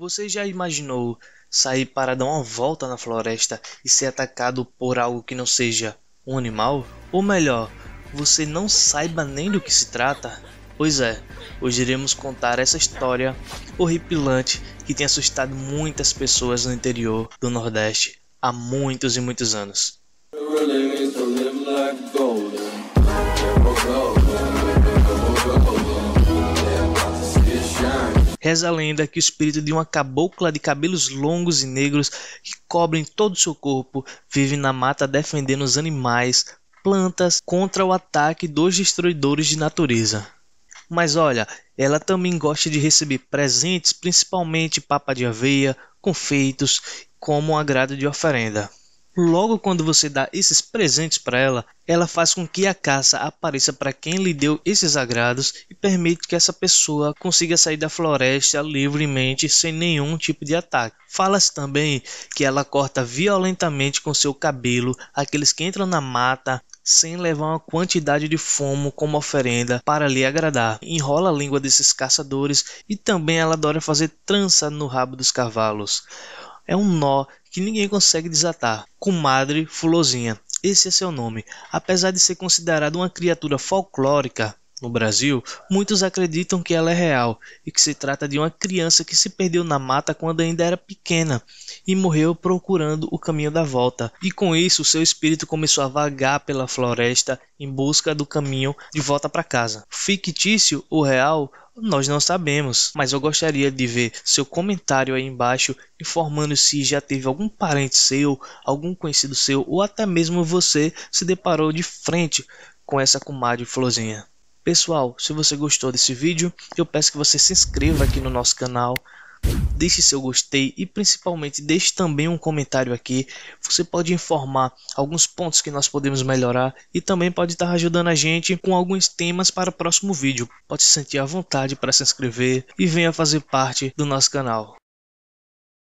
Você já imaginou sair para dar uma volta na floresta e ser atacado por algo que não seja um animal? Ou melhor, você não saiba nem do que se trata? Pois é, hoje iremos contar essa história horripilante que tem assustado muitas pessoas no interior do Nordeste há muitos e muitos anos. Reza a lenda que o espírito de uma cabocla de cabelos longos e negros que cobrem todo o seu corpo vive na mata defendendo os animais, plantas contra o ataque dos destruidores de natureza. Mas olha, ela também gosta de receber presentes, principalmente papa de aveia, confeitos, como um agrado de oferenda. Logo quando você dá esses presentes para ela, ela faz com que a caça apareça para quem lhe deu esses agrados e permite que essa pessoa consiga sair da floresta livremente sem nenhum tipo de ataque. Fala-se também que ela corta violentamente com seu cabelo aqueles que entram na mata sem levar uma quantidade de fumo como oferenda para lhe agradar. Enrola a língua desses caçadores e também ela adora fazer trança no rabo dos cavalos. É um nó que ninguém consegue desatar. Comadre Fulozinha, esse é seu nome. Apesar de ser considerada uma criatura folclórica, no Brasil, muitos acreditam que ela é real e que se trata de uma criança que se perdeu na mata quando ainda era pequena e morreu procurando o caminho da volta. E com isso, seu espírito começou a vagar pela floresta em busca do caminho de volta para casa. Fictício ou real, nós não sabemos, mas eu gostaria de ver seu comentário aí embaixo informando se já teve algum parente seu, algum conhecido seu ou até mesmo você se deparou de frente com essa comadre florzinha. Pessoal, se você gostou desse vídeo, eu peço que você se inscreva aqui no nosso canal, deixe seu gostei e principalmente deixe também um comentário aqui. Você pode informar alguns pontos que nós podemos melhorar e também pode estar ajudando a gente com alguns temas para o próximo vídeo. Pode se sentir à vontade para se inscrever e venha fazer parte do nosso canal.